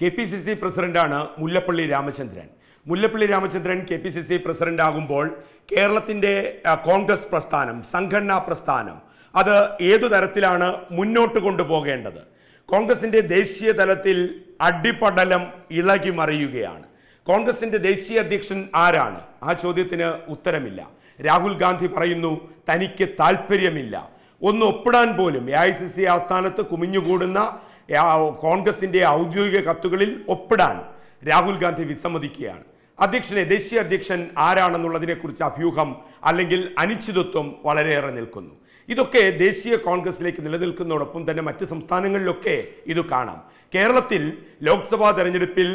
K P C C പ്രസിഡന്റാണ് Mullappally Ramachandran Mullappally Ramachandran K P C C പ്രസിഡൻ്റാകുമ്പോൾ കേരളത്തിൻ്റെ കോൺഗ്രസ് പ്രസ്ഥാനം സംഘടനാ പ്രസ്ഥാനം അത് ഏതു തരത്തിലാണ് മുന്നോട്ട് കൊണ്ടുപോകേണ്ടത് കോൺഗ്രസിൻ്റെ ദേശീയ തലത്തിൽ അടിപടലം ഇളകി മറിയുകയാണ് കോൺഗ്രസിൻ്റെ ദേശീയ അധ്യക്ഷൻ ആരാണ് ആ ചോദ്യത്തിന് ഉത്തരമില്ല രാഹുൽ ഗാന്ധി പറയുന്നു തനിക്ക് താല്പര്യമില്ല ഒന്ന് ഒപ്പിടാൻ പോലും എ ഐ സി സി ആസ്ഥാനത്ത് കുമിഞ്ഞുകൂടുന്ന കോൺഗ്രസിൻ്റെ ഔദ്യോഗിക കത്തുകളിൽ ഒപ്പിടാൻ രാഹുൽ ഗാന്ധി വിസമ്മതിക്കുകയാണ് അധ്യക്ഷനെ ദേശീയ അധ്യക്ഷൻ ആരാണെന്നുള്ളതിനെക്കുറിച്ച് അഭ്യൂഹം അല്ലെങ്കിൽ അനിശ്ചിതത്വം വളരെയേറെ നിൽക്കുന്നു ഇതൊക്കെ ദേശീയ കോൺഗ്രസിലേക്ക് നിലനിൽക്കുന്നതോടൊപ്പം തന്നെ മറ്റ് സംസ്ഥാനങ്ങളിലൊക്കെ ഇത് കാണാം കേരളത്തിൽ ലോക്സഭാ തെരഞ്ഞെടുപ്പിൽ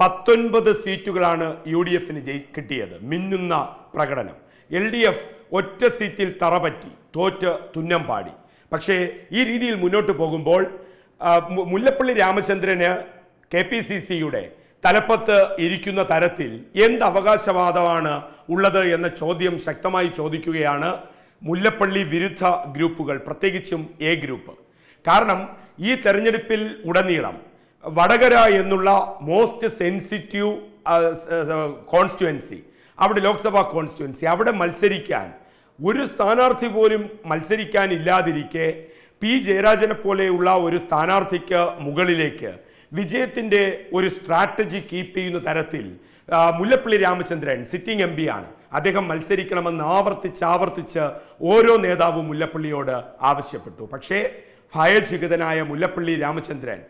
പത്തൊൻപത് സീറ്റുകളാണ് യു ഡി എഫിന് ജയി കിട്ടിയത് മിന്നുന്ന പ്രകടനം എൽ ഡി എഫ് ഒറ്റ സീറ്റിൽ തറപറ്റി തോറ്റ് തുന്നം പാടി പക്ഷേ ഈ രീതിയിൽ മുന്നോട്ട് പോകുമ്പോൾ മുല്ലപ്പള്ളി രാമചന്ദ്രന് കെ പി സി സിയുടെ തലപ്പത്ത് ഇരിക്കുന്ന തരത്തിൽ എന്ത് അവകാശവാദമാണ് ഉള്ളത് എന്ന ചോദ്യം ശക്തമായി ചോദിക്കുകയാണ് മുല്ലപ്പള്ളി വിരുദ്ധ ഗ്രൂപ്പുകൾ പ്രത്യേകിച്ചും എ ഗ്രൂപ്പ് കാരണം ഈ തെരഞ്ഞെടുപ്പിൽ ഉടനീളം വടകര എന്നുള്ള മോസ്റ്റ് സെൻസിറ്റീവ് കോൺസ്റ്റുവൻസി അവിടെ ലോക്സഭാ കോൺസ്റ്റുവൻസി അവിടെ മത്സരിക്കാൻ ഒരു സ്ഥാനാർത്ഥി പോലും മത്സരിക്കാനില്ലാതിരിക്കെ പി ജയരാജനെ പോലെയുള്ള ഒരു സ്ഥാനാർത്ഥിക്ക് മുകളിലേക്ക് വിജയത്തിൻ്റെ ഒരു സ്ട്രാറ്റജി കീപ്പ് ചെയ്യുന്ന തരത്തിൽ മുല്ലപ്പള്ളി രാമചന്ദ്രൻ സിറ്റിംഗ് എം ആണ് അദ്ദേഹം മത്സരിക്കണമെന്ന് ആവർത്തിച്ച് ആവർത്തിച്ച് ഓരോ നേതാവും മുല്ലപ്പള്ളിയോട് ആവശ്യപ്പെട്ടു പക്ഷേ ഭയചികിതനായ മുല്ലപ്പള്ളി രാമചന്ദ്രൻ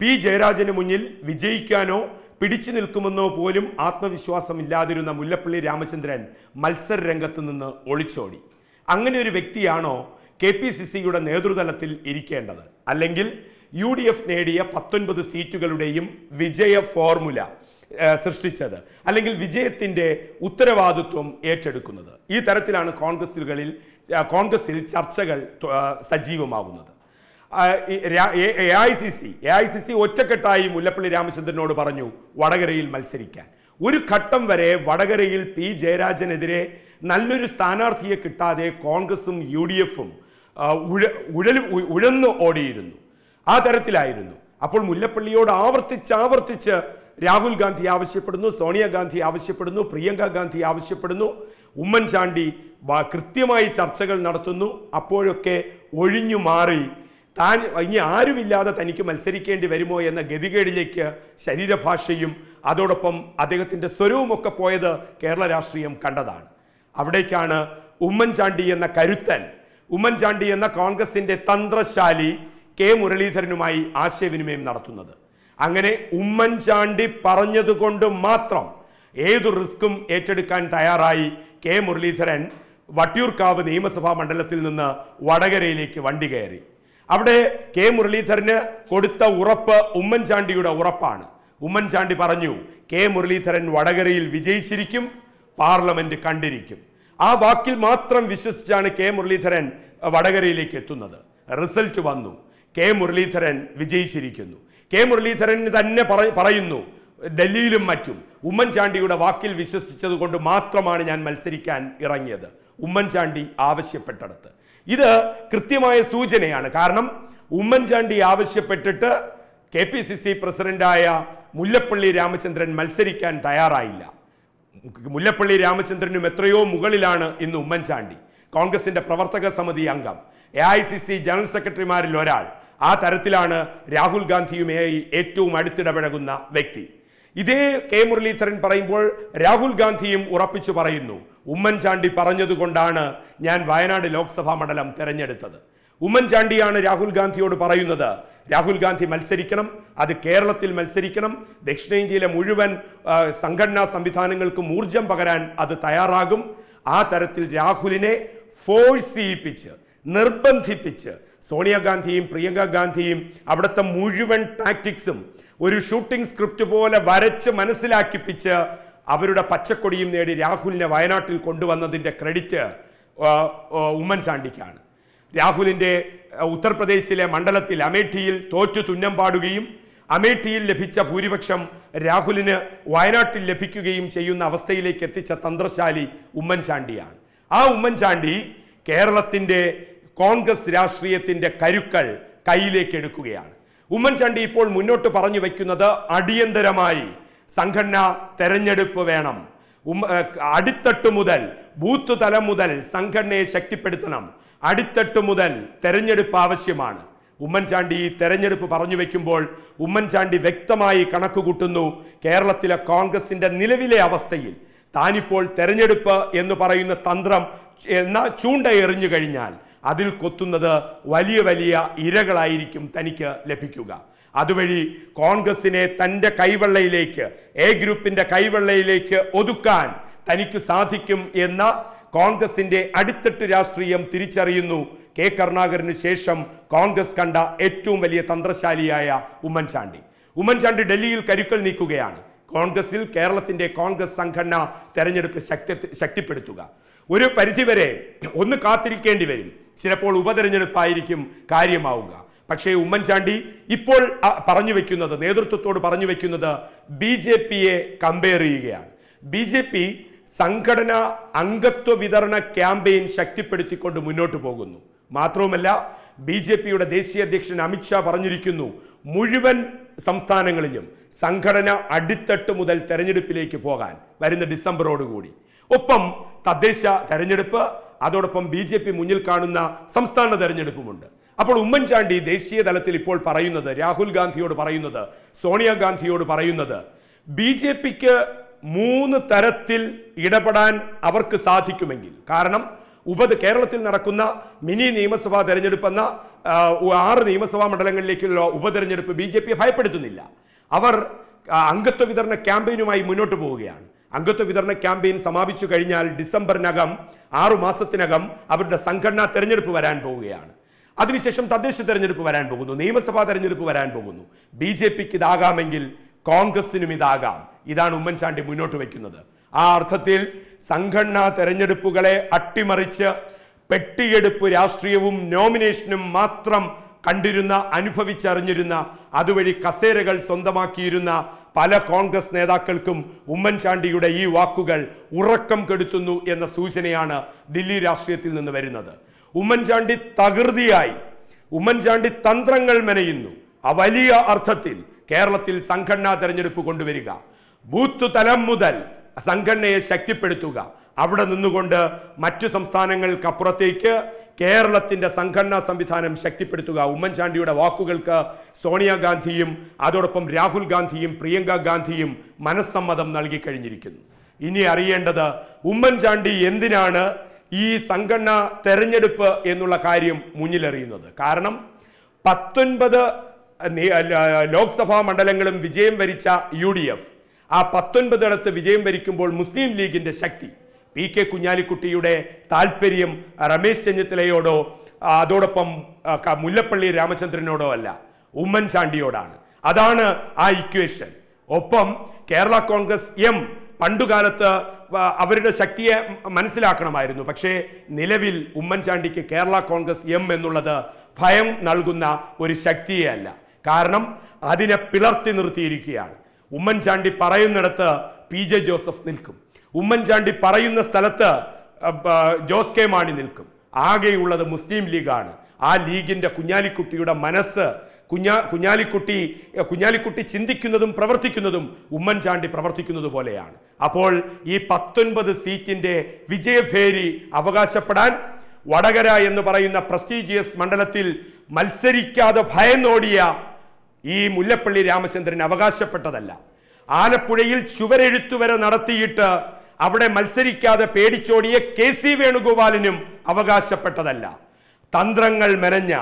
പി ജയരാജന് മുന്നിൽ വിജയിക്കാനോ പിടിച്ചു നിൽക്കുമെന്നോ പോലും ആത്മവിശ്വാസമില്ലാതിരുന്ന മുല്ലപ്പള്ളി രാമചന്ദ്രൻ മത്സര രംഗത്ത് നിന്ന് ഒളിച്ചോടി അങ്ങനെ ഒരു വ്യക്തിയാണോ കെ പി സി സിയുടെ നേതൃതലത്തിൽ ഇരിക്കേണ്ടത് അല്ലെങ്കിൽ യു ഡി എഫ് നേടിയ പത്തൊൻപത് സീറ്റുകളുടെയും വിജയ ഫോർമുല സൃഷ്ടിച്ചത് അല്ലെങ്കിൽ വിജയത്തിൻ്റെ ഉത്തരവാദിത്വം ഏറ്റെടുക്കുന്നത് ഈ തരത്തിലാണ് കോൺഗ്രസുകളിൽ കോൺഗ്രസിൽ ചർച്ചകൾ സജീവമാകുന്നത് A I C C A I C C ഒറ്റക്കെട്ടായി മുല്ലപ്പള്ളി രാമചന്ദ്രനോട് പറഞ്ഞു വടകരയിൽ മത്സരിക്കാൻ ഒരു ഘട്ടം വരെ വടകരയിൽ പി ജയരാജനെതിരെ നല്ലൊരു സ്ഥാനാർത്ഥിയെ കിട്ടാതെ കോൺഗ്രസും യു ഡി എഫും ഉഴ ഉഴൽ ഉഴന്ന് ഓടിയിരുന്നു ആ തരത്തിലായിരുന്നു അപ്പോൾ മുല്ലപ്പള്ളിയോട് ആവർത്തിച്ച് ആവർത്തിച്ച് രാഹുൽ ഗാന്ധി ആവശ്യപ്പെടുന്നു സോണിയാഗാന്ധി ആവശ്യപ്പെടുന്നു പ്രിയങ്ക ഗാന്ധി ആവശ്യപ്പെടുന്നു ഉമ്മൻചാണ്ടി കൃത്യമായി ചർച്ചകൾ നടത്തുന്നു അപ്പോഴൊക്കെ ഒഴിഞ്ഞു മാറി താൻ ഇനി ആരുമില്ലാതെ തനിക്ക് മത്സരിക്കേണ്ടി വരുമോ എന്ന ഗതികേടിലേക്ക് ശരീരഭാഷയും അതോടൊപ്പം അദ്ദേഹത്തിൻ്റെ സ്വരവുമൊക്കെ പോയത് കേരള രാഷ്ട്രീയം കണ്ടതാണ് അവിടേക്കാണ് ഉമ്മൻചാണ്ടി എന്ന കരുത്തൻ ഉമ്മൻചാണ്ടി എന്ന കോൺഗ്രസിൻ്റെ തന്ത്രശാലി കെ മുരളീധരനുമായി ആശയവിനിമയം നടത്തുന്നത് അങ്ങനെ ഉമ്മൻചാണ്ടി പറഞ്ഞതുകൊണ്ട് മാത്രം ഏതു റിസ്ക്കും ഏറ്റെടുക്കാൻ തയ്യാറായി കെ മുരളീധരൻ വട്ടിയൂർക്കാവ് നിയമസഭാ മണ്ഡലത്തിൽ നിന്ന് വടകരയിലേക്ക് വണ്ടി കയറി അവിടെ കെ മുരളീധരന് കൊടുത്ത ഉറപ്പ് ഉമ്മൻചാണ്ടിയുടെ ഉറപ്പാണ് ഉമ്മൻചാണ്ടി പറഞ്ഞു കെ മുരളീധരൻ വടകരയിൽ വിജയിച്ചിരിക്കും പാർലമെന്റ് കണ്ടിരിക്കും ആ വാക്കിൽ മാത്രം വിശ്വസിച്ചാണ് കെ മുരളീധരൻ വടകരയിലേക്ക് എത്തുന്നത് റിസൾട്ട് വന്നു കെ മുരളീധരൻ വിജയിച്ചിരിക്കുന്നു കെ മുരളീധരൻ തന്നെ പറയുന്നു ഡൽഹിയിലും മറ്റും ഉമ്മൻചാണ്ടിയുടെ വാക്കിൽ വിശ്വസിച്ചത് കൊണ്ട് മാത്രമാണ് ഞാൻ മത്സരിക്കാൻ ഇറങ്ങിയത് ഉമ്മൻചാണ്ടി ആവശ്യപ്പെട്ടടുത്ത് ഇത് കൃത്യമായ സൂചനയാണ് കാരണം ഉമ്മൻചാണ്ടി ആവശ്യപ്പെട്ടിട്ട് കെ പി സി സി പ്രസിഡന്റായ മുല്ലപ്പള്ളി രാമചന്ദ്രൻ മത്സരിക്കാൻ തയ്യാറായില്ല മുല്ലപ്പള്ളി രാമചന്ദ്രനും എത്രയോ മുകളിലാണ് ഇന്ന് ഉമ്മൻചാണ്ടി കോൺഗ്രസിന്റെ പ്രവർത്തക സമിതി അംഗം A I C C general സെക്രട്ടറിമാരിൽ ഒരാൾ ആ തരത്തിലാണ് രാഹുൽ ഗാന്ധിയുമായി ഏറ്റവും അടുത്തിടപഴകുന്ന വ്യക്തി ഇതേ കെ മുരളീധരൻ പറയുമ്പോൾ രാഹുൽ ഗാന്ധിയും ഉറപ്പിച്ചു പറയുന്നു ഉമ്മൻചാണ്ടി പറഞ്ഞതുകൊണ്ടാണ് ഞാൻ വയനാട് ലോക്സഭാ മണ്ഡലം തെരഞ്ഞെടുത്തത് ഉമ്മൻചാണ്ടിയാണ് രാഹുൽ ഗാന്ധിയോട് പറയുന്നത് രാഹുൽ ഗാന്ധി മത്സരിക്കണം അത് കേരളത്തിൽ മത്സരിക്കണം ദക്ഷിണേന്ത്യയിലെ മുഴുവൻ സംഘടനാ സംവിധാനങ്ങൾക്കും ഊർജം പകരാൻ അത് തയ്യാറാകും ആ തരത്തിൽ രാഹുലിനെ ഫോഴ്സ് ചെയ്യിപ്പിച്ച് നിർബന്ധിപ്പിച്ച് സോണിയാഗാന്ധിയും പ്രിയങ്ക ഗാന്ധിയും അവിടുത്തെ മുഴുവൻ ടാക്ടിക്സും ഒരു ഷൂട്ടിംഗ് സ്ക്രിപ്റ്റ് പോലെ വരച്ച് മനസ്സിലാക്കിപ്പിച്ച് അവരുടെ പച്ചക്കൊടിയും നേടി രാഹുലിനെ വയനാട്ടിൽ കൊണ്ടുവന്നതിൻ്റെ ക്രെഡിറ്റ് ഉമ്മൻചാണ്ടിക്കാണ് രാഹുലിൻ്റെ ഉത്തർപ്രദേശിലെ മണ്ഡലത്തിൽ അമേഠിയിൽ തോറ്റു തുന്നം പാടുകയും അമേഠിയിൽ ലഭിച്ച ഭൂരിപക്ഷം രാഹുലിന് വയനാട്ടിൽ ലഭിക്കുകയും ചെയ്യുന്ന അവസ്ഥയിലേക്ക് എത്തിച്ച തന്ത്രശാലി ഉമ്മൻചാണ്ടിയാണ് ആ ഉമ്മൻചാണ്ടി കേരളത്തിൻ്റെ കോൺഗ്രസ് രാഷ്ട്രീയത്തിൻ്റെ കരുക്കൾ കയ്യിലേക്ക് എടുക്കുകയാണ് ഉമ്മൻചാണ്ടി ഇപ്പോൾ മുന്നോട്ട് പറഞ്ഞു വയ്ക്കുന്നത് അടിയന്തരമായി സംഘടനാ തെരഞ്ഞെടുപ്പ് വേണം അടിത്തട്ട് മുതൽ ബൂത്ത് തലം മുതൽ സംഘടനയെ ശക്തിപ്പെടുത്തണം അടിത്തട്ട് മുതൽ തെരഞ്ഞെടുപ്പ് ആവശ്യമാണ് ഉമ്മൻചാണ്ടി ഈ തെരഞ്ഞെടുപ്പ് പറഞ്ഞു വെക്കുമ്പോൾ ഉമ്മൻചാണ്ടി വ്യക്തമായി കണക്കുകൂട്ടുന്നു കേരളത്തിലെ കോൺഗ്രസിൻ്റെ നിലവിലെ അവസ്ഥയിൽ താനിപ്പോൾ തെരഞ്ഞെടുപ്പ് എന്ന് പറയുന്ന തന്ത്രം എന്ന ചൂണ്ട എറിഞ്ഞു കഴിഞ്ഞാൽ അതിൽ കൊത്തുന്നത് വലിയ വലിയ ഇരകളായിരിക്കും തനിക്ക് ലഭിക്കുക അതുവഴി കോൺഗ്രസിനെ തൻ്റെ കൈവെള്ളയിലേക്ക് എ ഗ്രൂപ്പിൻ്റെ കൈവെള്ളയിലേക്ക് ഒതുക്കാൻ തനിക്ക് സാധിക്കും എന്ന കോൺഗ്രസിന്റെ അടിത്തട്ട് രാഷ്ട്രീയം തിരിച്ചറിയുന്നു കെ കരുണാകരന് ശേഷം കോൺഗ്രസ് കണ്ട ഏറ്റവും വലിയ തന്ത്രശാലിയായ ഉമ്മൻചാണ്ടി ഉമ്മൻചാണ്ടി ഡൽഹിയിൽ കരുക്കൾ നീക്കുകയാണ് കോൺഗ്രസിൽ കേരളത്തിന്റെ കോൺഗ്രസ് സംഘടന തെരഞ്ഞെടുപ്പ് ശക്തി ശക്തിപ്പെടുത്തുക ഒരു പരിധിവരെ ഒന്ന് കാത്തിരിക്കേണ്ടി വരും ചിലപ്പോൾ ഉപതെരഞ്ഞെടുപ്പായിരിക്കും കാര്യമാവുക പക്ഷേ ഉമ്മൻചാണ്ടി ഇപ്പോൾ പറഞ്ഞു വെക്കുന്നത് നേതൃത്വത്തോട് പറഞ്ഞു വെക്കുന്നത് ബി ജെ പിയെ കമ്പയർ ചെയ്യുകയാണ് ബി ജെ പി സംഘടന അംഗത്വ വിതരണ ക്യാമ്പയിൻ ശക്തിപ്പെടുത്തിക്കൊണ്ട് മുന്നോട്ട് പോകുന്നു മാത്രവുമല്ല ബി ജെ പിയുടെ ദേശീയ അധ്യക്ഷൻ അമിത്ഷാ പറഞ്ഞിരിക്കുന്നു മുഴുവൻ സംസ്ഥാനങ്ങളിലും സംഘടന അടിത്തട്ട് മുതൽ തെരഞ്ഞെടുപ്പിലേക്ക് പോകാൻ വരുന്ന ഡിസംബറോടുകൂടി ഒപ്പം തദ്ദേശ തെരഞ്ഞെടുപ്പ് അതോടൊപ്പം ബി ജെ പി മുന്നിൽ കാണുന്ന സംസ്ഥാന തെരഞ്ഞെടുപ്പുമുണ്ട് അപ്പോൾ ഉമ്മൻചാണ്ടി ദേശീയ തലത്തിൽ ഇപ്പോൾ പറയുന്നത് രാഹുൽ ഗാന്ധിയോട് പറയുന്നത് സോണിയാഗാന്ധിയോട് പറയുന്നത് ബി ജെ പിക്ക് മൂന്ന് തരത്തിൽ ഇടപെടാൻ അവർക്ക് സാധിക്കുമെങ്കിൽ കാരണം ഉപത് കേരളത്തിൽ നടക്കുന്ന മിനി നിയമസഭാ തെരഞ്ഞെടുപ്പ് എന്ന ആറ് നിയമസഭാ മണ്ഡലങ്ങളിലേക്കുള്ള ഉപതെരഞ്ഞെടുപ്പ് ബി ജെ പിയെ ഭയപ്പെടുത്തുന്നില്ല അവർ അംഗത്വ വിതരണ ക്യാമ്പയിനുമായി മുന്നോട്ട് പോവുകയാണ് അംഗത്വ വിതരണ ക്യാമ്പയിൻ സമാപിച്ചു കഴിഞ്ഞാൽ ഡിസംബറിനകം ആറു മാസത്തിനകം അവരുടെ സംഘടനാ തെരഞ്ഞെടുപ്പ് വരാൻ പോവുകയാണ് അതിനുശേഷം തദ്ദേശ തെരഞ്ഞെടുപ്പ് വരാൻ പോകുന്നു നിയമസഭാ തെരഞ്ഞെടുപ്പ് വരാൻ പോകുന്നു ബി ജെ പിക്ക് ഇതാകാമെങ്കിൽ കോൺഗ്രസിനും ഇതാകാം ഇതാണ് ഉമ്മൻചാണ്ടി മുന്നോട്ട് വയ്ക്കുന്നത് ആ അർത്ഥത്തിൽ സംഘടനാ തെരഞ്ഞെടുപ്പുകളെ അട്ടിമറിച്ച് പെട്ടിയെടുപ്പ് രാഷ്ട്രീയവും നോമിനേഷനും മാത്രം കണ്ടിരുന്ന അനുഭവിച്ചറിഞ്ഞിരുന്ന അതുവഴി കസേരകൾ സ്വന്തമാക്കിയിരുന്ന പല കോൺഗ്രസ് നേതാക്കൾക്കും ഉമ്മൻചാണ്ടിയുടെ ഈ വാക്കുകൾ ഉറക്കം കെടുത്തുന്നു എന്ന സൂചനയാണ് ദില്ലി രാഷ്ട്രീയത്തിൽ നിന്ന് വരുന്നത് ഉമ്മൻചാണ്ടി തകൃതിയായി ഉമ്മൻചാണ്ടി തന്ത്രങ്ങൾ മെനയുന്നു ആ വലിയ അർത്ഥത്തിൽ കേരളത്തിൽ സംഘടനാ തെരഞ്ഞെടുപ്പ് കൊണ്ടുവരിക ബൂത്ത് തലം മുതൽ സംഘടനയെ ശക്തിപ്പെടുത്തുക അവിടെ നിന്നുകൊണ്ട് മറ്റു സംസ്ഥാനങ്ങൾക്കപ്പുറത്തേക്ക് കേരളത്തിൻ്റെ സംഘടനാ സംവിധാനം ശക്തിപ്പെടുത്തുക ഉമ്മൻചാണ്ടിയുടെ വാക്കുകൾക്ക് സോണിയാഗാന്ധിയും അതോടൊപ്പം രാഹുൽ ഗാന്ധിയും പ്രിയങ്ക ഗാന്ധിയും മനസ്സമ്മതം കഴിഞ്ഞിരിക്കുന്നു ഇനി അറിയേണ്ടത് ഉമ്മൻചാണ്ടി എന്തിനാണ് ഈ സംഘടന തെരഞ്ഞെടുപ്പ് എന്നുള്ള കാര്യം മുന്നിലറിയുന്നത് കാരണം പത്തൊൻപത് ലോക്സഭാ മണ്ഡലങ്ങളും വിജയം വരിച്ച യു ഡി എഫ് ആ പത്തൊൻപതിടത്ത് വിജയം ഭരിക്കുമ്പോൾ മുസ്ലിം ലീഗിൻ്റെ ശക്തി പി കെ കുഞ്ഞാലിക്കുട്ടിയുടെ താല്പര്യം രമേശ് ചെന്നിത്തലയോടോ അതോടൊപ്പം മുല്ലപ്പള്ളി രാമചന്ദ്രനോടോ അല്ല ഉമ്മൻചാണ്ടിയോടാണ് അതാണ് ആ ഇക്വേഷൻ ഒപ്പം കേരള കോൺഗ്രസ് എം പണ്ടുകാലത്ത് അവരുടെ ശക്തിയെ മനസ്സിലാക്കണമായിരുന്നു പക്ഷേ നിലവിൽ ഉമ്മൻചാണ്ടിക്ക് കേരള കോൺഗ്രസ് എം എന്നുള്ളത് ഭയം നൽകുന്ന ഒരു ശക്തിയല്ല കാരണം അതിനെ പിളർത്തി നിർത്തിയിരിക്കുകയാണ് ഉമ്മൻചാണ്ടി പറയുന്നിടത്ത് പി ജെ ജോസഫ് നിൽക്കും ഉമ്മൻചാണ്ടി പറയുന്ന സ്ഥലത്ത് ജോസ് കെ മാണി നിൽക്കും ആകെയുള്ളത് മുസ്ലിം ലീഗാണ് ആ ലീഗിൻ്റെ കുഞ്ഞാലിക്കുട്ടിയുടെ മനസ്സ് കുഞ്ഞാ കുഞ്ഞാലിക്കുട്ടി കുഞ്ഞാലിക്കുട്ടി ചിന്തിക്കുന്നതും പ്രവർത്തിക്കുന്നതും ഉമ്മൻചാണ്ടി പ്രവർത്തിക്കുന്നത് പോലെയാണ് അപ്പോൾ ഈ പത്തൊൻപത് സീറ്റിൻ്റെ വിജയഭേരി അവകാശപ്പെടാൻ വടകര എന്ന് പറയുന്ന പ്രസ്റ്റീജിയസ് മണ്ഡലത്തിൽ മത്സരിക്കാതെ ഭയന്നോടിയ ഈ മുല്ലപ്പള്ളി രാമചന്ദ്രൻ അവകാശപ്പെട്ടതല്ല ആലപ്പുഴയിൽ ചുവരെഴുത്തുവരെ നടത്തിയിട്ട് അവിടെ മത്സരിക്കാതെ പേടിച്ചോടിയ കെ സി വേണുഗോപാലിനും അവകാശപ്പെട്ടതല്ല തന്ത്രങ്ങൾ മെനഞ്ഞ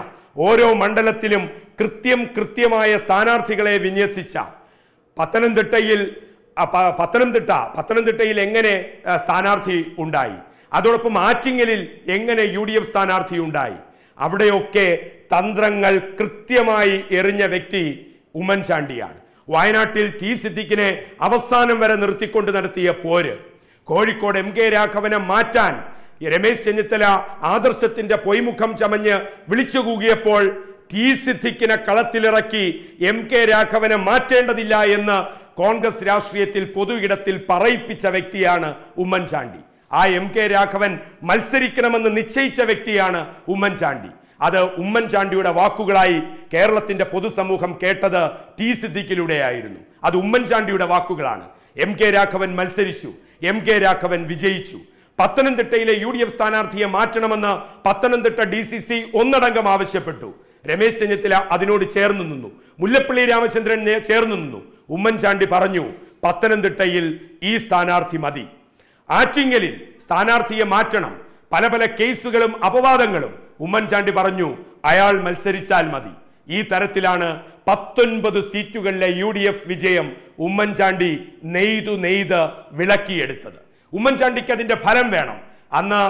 ഓരോ മണ്ഡലത്തിലും കൃത്യം കൃത്യമായ സ്ഥാനാർത്ഥികളെ വിന്യസിച്ച പത്തനംതിട്ടയിൽ പത്തനംതിട്ട പത്തനംതിട്ടയിൽ എങ്ങനെ സ്ഥാനാർത്ഥി ഉണ്ടായി അതോടൊപ്പം ആറ്റിങ്ങലിൽ എങ്ങനെ യു ഡി എഫ് സ്ഥാനാർത്ഥി ഉണ്ടായി അവിടെയൊക്കെ തന്ത്രങ്ങൾ കൃത്യമായി എറിഞ്ഞ വ്യക്തി ഉമ്മൻചാണ്ടിയാണ് വയനാട്ടിൽ ടി സിദ്ദിഖിനെ അവസാനം വരെ നിർത്തിക്കൊണ്ട് നടത്തിയ പോര് കോഴിക്കോട് എം കെ രാഘവനെ മാറ്റാൻ രമേശ് ചെന്നിത്തല ആദർശത്തിന്റെ പൊയ്മുഖം ചമഞ്ഞ് വിളിച്ചു കൂകിയപ്പോൾ ടി സിദ്ദിഖിനെ കളത്തിലിറക്കി എം കെ രാഘവനെ മാറ്റേണ്ടതില്ല എന്ന് കോൺഗ്രസ് രാഷ്ട്രീയത്തിൽ പൊതു ഇടത്തിൽ പറയിപ്പിച്ച വ്യക്തിയാണ് ഉമ്മൻചാണ്ടി ആ എം കെ രാഘവൻ മത്സരിക്കണമെന്ന് നിശ്ചയിച്ച വ്യക്തിയാണ് ഉമ്മൻചാണ്ടി അത് ഉമ്മൻചാണ്ടിയുടെ വാക്കുകളായി കേരളത്തിന്റെ പൊതുസമൂഹം കേട്ടത് ടി സിദ്ദിഖിലൂടെയായിരുന്നു അത് ഉമ്മൻചാണ്ടിയുടെ വാക്കുകളാണ് എം കെ രാഘവൻ മത്സരിച്ചു എം കെ രാഘവൻ വിജയിച്ചു പത്തനംതിട്ടയിലെ യു ഡി എഫ് സ്ഥാനാർത്ഥിയെ മാറ്റണമെന്ന് പത്തനംതിട്ട ഡി സി സി ഒന്നടങ്കം ആവശ്യപ്പെട്ടു രമേശ് ചെന്നിത്തല അതിനോട് ചേർന്നു നിന്നു മുല്ലപ്പള്ളി രാമചന്ദ്രൻ ചേർന്നു നിന്നു ഉമ്മൻചാണ്ടി പറഞ്ഞു പത്തനംതിട്ടയിൽ ഈ സ്ഥാനാർത്ഥി മതി ആറ്റിങ്ങലിൽ സ്ഥാനാർത്ഥിയെ മാറ്റണം പല പല കേസുകളും അപവാദങ്ങളും ഉമ്മൻചാണ്ടി പറഞ്ഞു അയാൾ മത്സരിച്ചാൽ മതി ഈ തരത്തിലാണ് പത്തൊൻപത് സീറ്റുകളിലെ യു ഡി എഫ് വിജയം ഉമ്മൻചാണ്ടി നെയ്തു നെയ്ത് വിളക്കിയെടുത്തത് ഉമ്മൻചാണ്ടിക്ക് അതിന്റെ ഫലം വേണം അന്ന്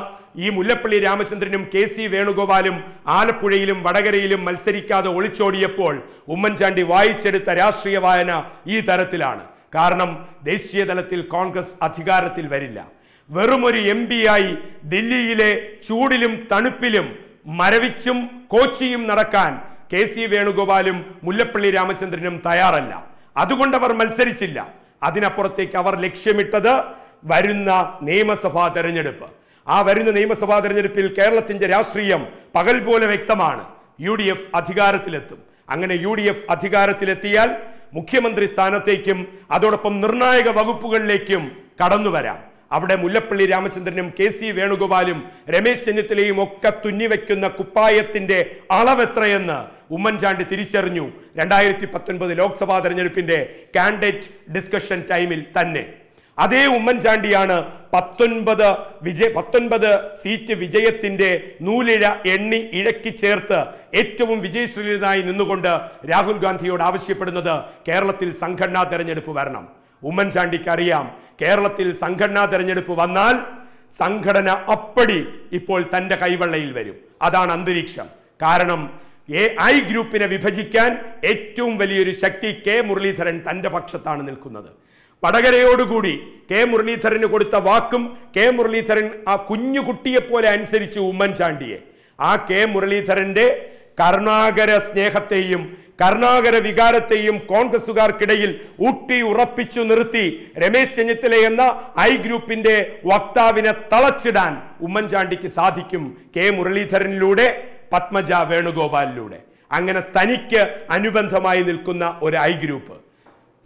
ഈ മുല്ലപ്പള്ളി രാമചന്ദ്രനും കെ സി വേണുഗോപാലും ആലപ്പുഴയിലും വടകരയിലും മത്സരിക്കാതെ ഒളിച്ചോടിയപ്പോൾ ഉമ്മൻചാണ്ടി വായിച്ചെടുത്ത രാഷ്ട്രീയ വായന ഈ തരത്തിലാണ് കാരണം ദേശീയ തലത്തിൽ കോൺഗ്രസ് അധികാരത്തിൽ വരില്ല വെറുമൊരു എം ആയി ദില്ലിയിലെ ചൂടിലും തണുപ്പിലും മരവിച്ചും കോച്ചിയും നടക്കാൻ കെ സി വേണുഗോപാലും മുല്ലപ്പള്ളി രാമചന്ദ്രനും തയ്യാറല്ല അതുകൊണ്ട് അവർ മത്സരിച്ചില്ല അതിനപ്പുറത്തേക്ക് അവർ ലക്ഷ്യമിട്ടത് വരുന്ന നിയമസഭാ തെരഞ്ഞെടുപ്പ് ആ വരുന്ന നിയമസഭാ തെരഞ്ഞെടുപ്പിൽ കേരളത്തിന്റെ രാഷ്ട്രീയം പകൽ പോലെ വ്യക്തമാണ് യു ഡി എഫ് അധികാരത്തിലെത്തും അങ്ങനെ യു ഡി എഫ് അധികാരത്തിലെത്തിയാൽ മുഖ്യമന്ത്രി സ്ഥാനത്തേക്കും അതോടൊപ്പം നിർണായക വകുപ്പുകളിലേക്കും കടന്നു വരാം അവിടെ മുല്ലപ്പള്ളി രാമചന്ദ്രനും കെ സി വേണുഗോപാലും രമേശ് ചെന്നിത്തലയും ഒക്കെ തുന്നിവെക്കുന്ന കുപ്പായത്തിന്റെ അളവെത്രയെന്ന് ഉമ്മൻചാണ്ടി തിരിച്ചറിഞ്ഞു രണ്ടായിരത്തി പത്തൊൻപത് ലോക്സഭാ തെരഞ്ഞെടുപ്പിന്റെ കാൻഡിഡേറ്റ് ഡിസ്കഷൻ ടൈമിൽ തന്നെ അതേ ഉമ്മൻചാണ്ടിയാണ് പത്തൊൻപത് വിജയ പത്തൊൻപത് സീറ്റ് വിജയത്തിന്റെ നൂലിഴ എണ്ണി ഇഴക്കി ചേർത്ത് ഏറ്റവും വിജയശ്രീനായി നിന്നുകൊണ്ട് രാഹുൽ ഗാന്ധിയോട് ആവശ്യപ്പെടുന്നത് കേരളത്തിൽ സംഘടനാ തെരഞ്ഞെടുപ്പ് വരണം ഉമ്മൻചാണ്ടിക്ക് അറിയാം കേരളത്തിൽ സംഘടനാ തെരഞ്ഞെടുപ്പ് വന്നാൽ സംഘടന അപ്പടി ഇപ്പോൾ തൻ്റെ കൈവെള്ളയിൽ വരും അതാണ് അന്തരീക്ഷം കാരണം എ ഐ ഗ്രൂപ്പിനെ വിഭജിക്കാൻ ഏറ്റവും വലിയൊരു ശക്തി കെ മുരളീധരൻ തൻ്റെ പക്ഷത്താണ് നിൽക്കുന്നത് വടകരയോടുകൂടി കെ മുരളീധരന് കൊടുത്ത വാക്കും കെ മുരളീധരൻ ആ കുഞ്ഞു അനുസരിച്ച് അനുസരിച്ചു ഉമ്മൻചാണ്ടിയെ ആ കെ മുരളീധരന്റെ കർണാകര സ്നേഹത്തെയും കർണാകര വികാരത്തെയും കോൺഗ്രസുകാർക്കിടയിൽ ഊട്ടി ഉറപ്പിച്ചു നിർത്തി രമേശ് ചെന്നിത്തല എന്ന ഐ ഗ്രൂപ്പിന്റെ വക്താവിനെ തളച്ചിടാൻ ഉമ്മൻചാണ്ടിക്ക് സാധിക്കും കെ മുരളീധരനിലൂടെ പത്മജ വേണുഗോപാലിലൂടെ അങ്ങനെ തനിക്ക് അനുബന്ധമായി നിൽക്കുന്ന ഒരു ഐ ഗ്രൂപ്പ്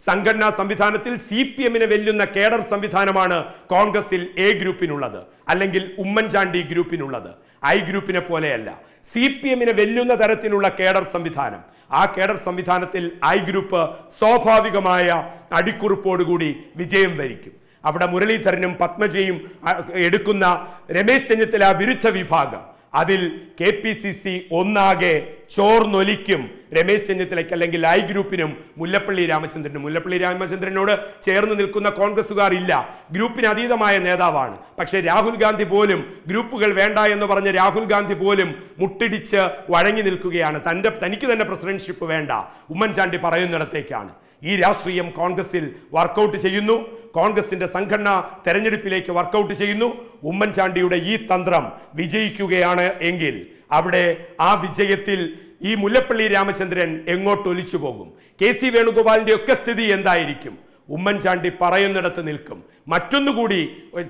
സംഘടനാ സംവിധാനത്തിൽ സി പി എമ്മിനെ വെല്ലുന്ന കേഡർ സംവിധാനമാണ് കോൺഗ്രസിൽ എ ഗ്രൂപ്പിനുള്ളത് അല്ലെങ്കിൽ ഉമ്മൻചാണ്ടി ഗ്രൂപ്പിനുള്ളത് ഐ ഗ്രൂപ്പിനെ പോലെയല്ല സി പി എമ്മിനെ വെല്ലുന്ന തരത്തിലുള്ള കേഡർ സംവിധാനം ആ കേഡർ സംവിധാനത്തിൽ ഐ ഗ്രൂപ്പ് സ്വാഭാവികമായ അടിക്കുറിപ്പോടുകൂടി വിജയം വരിക്കും അവിടെ മുരളീധരനും പത്മജയും എടുക്കുന്ന രമേശ് ചെന്നിത്തല വിരുദ്ധ വിഭാഗം അതിൽ കെ പി സി സി ഒന്നാകെ ചോർന്നൊലിക്കും രമേശ് ചെന്നിത്തലയ്ക്ക് അല്ലെങ്കിൽ ഐ ഗ്രൂപ്പിനും മുല്ലപ്പള്ളി രാമചന്ദ്രനും മുല്ലപ്പള്ളി രാമചന്ദ്രനോട് ചേർന്ന് നിൽക്കുന്ന കോൺഗ്രസ്സുകാർ ഇല്ല ഗ്രൂപ്പിന് അതീതമായ നേതാവാണ് പക്ഷേ രാഹുൽ ഗാന്ധി പോലും ഗ്രൂപ്പുകൾ വേണ്ട എന്ന് പറഞ്ഞ രാഹുൽ ഗാന്ധി പോലും മുട്ടിടിച്ച് വഴങ്ങി നിൽക്കുകയാണ് തൻ്റെ തനിക്ക് തന്നെ പ്രസിഡൻഷിപ്പ് വേണ്ട ഉമ്മൻചാണ്ടി പറയുന്നിടത്തേക്കാണ് ഈ രാഷ്ട്രീയം കോൺഗ്രസിൽ വർക്കൗട്ട് ചെയ്യുന്നു കോൺഗ്രസിന്റെ സംഘടന തെരഞ്ഞെടുപ്പിലേക്ക് വർക്കൗട്ട് ചെയ്യുന്നു ഉമ്മൻചാണ്ടിയുടെ ഈ തന്ത്രം വിജയിക്കുകയാണ് എങ്കിൽ അവിടെ ആ വിജയത്തിൽ ഈ മുല്ലപ്പള്ളി രാമചന്ദ്രൻ ഒലിച്ചു പോകും കെ സി വേണുഗോപാലിന്റെ ഒക്കെ സ്ഥിതി എന്തായിരിക്കും ഉമ്മൻചാണ്ടി പറയുന്നിടത്ത് നിൽക്കും മറ്റൊന്നുകൂടി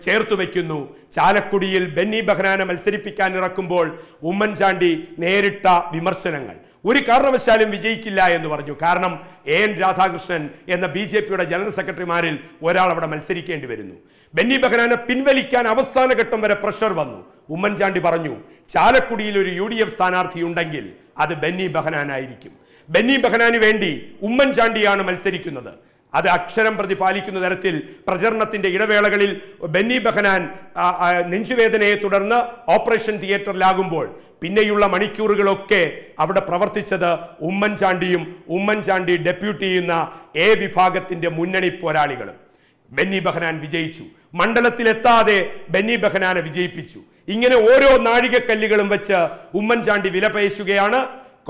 ചേർത്തു വയ്ക്കുന്നു ചാലക്കുടിയിൽ ബെന്നി ബഹ്നാനെ മത്സരിപ്പിക്കാൻ ഇറക്കുമ്പോൾ ഉമ്മൻചാണ്ടി നേരിട്ട വിമർശനങ്ങൾ ഒരു കാരണവശാലും വിജയിക്കില്ല എന്ന് പറഞ്ഞു കാരണം എ എൻ രാധാകൃഷ്ണൻ എന്ന ബി ജെ പിയുടെ ജനറൽ സെക്രട്ടറിമാരിൽ ഒരാൾ അവിടെ മത്സരിക്കേണ്ടി വരുന്നു ബെന്നി ബഹനാനെ പിൻവലിക്കാൻ അവസാന ഘട്ടം വരെ പ്രഷർ വന്നു ഉമ്മൻചാണ്ടി പറഞ്ഞു ചാലക്കുടിയിൽ ഒരു യു ഡി എഫ് സ്ഥാനാർത്ഥി ഉണ്ടെങ്കിൽ അത് ബെന്നി ബഹനാനായിരിക്കും ബെന്നി ബഹനാന് വേണ്ടി ഉമ്മൻചാണ്ടിയാണ് മത്സരിക്കുന്നത് അത് അക്ഷരം പ്രതി പാലിക്കുന്ന തരത്തിൽ പ്രചരണത്തിന്റെ ഇടവേളകളിൽ ബെന്നി ബഹനാൻ നെഞ്ചുവേദനയെ തുടർന്ന് ഓപ്പറേഷൻ തിയേറ്ററിലാകുമ്പോൾ പിന്നെയുള്ള മണിക്കൂറുകളൊക്കെ അവിടെ പ്രവർത്തിച്ചത് ഉമ്മൻചാണ്ടിയും ഉമ്മൻചാണ്ടി ഡെപ്യൂട്ടി ചെയ്യുന്ന എ വിഭാഗത്തിൻ്റെ മുന്നണി പോരാളികളും ബെന്നി ബഹനാൻ വിജയിച്ചു മണ്ഡലത്തിലെത്താതെ ബെന്നി ബഹനാനെ വിജയിപ്പിച്ചു ഇങ്ങനെ ഓരോ നാഴികക്കല്ലുകളും വെച്ച് ഉമ്മൻചാണ്ടി വിലപേശുകയാണ്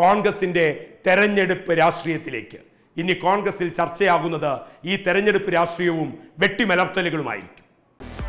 കോൺഗ്രസിൻ്റെ തെരഞ്ഞെടുപ്പ് രാഷ്ട്രീയത്തിലേക്ക് ഇനി കോൺഗ്രസിൽ ചർച്ചയാകുന്നത് ഈ തെരഞ്ഞെടുപ്പ് രാഷ്ട്രീയവും വെട്ടിമലർത്തലുകളുമായിരിക്കും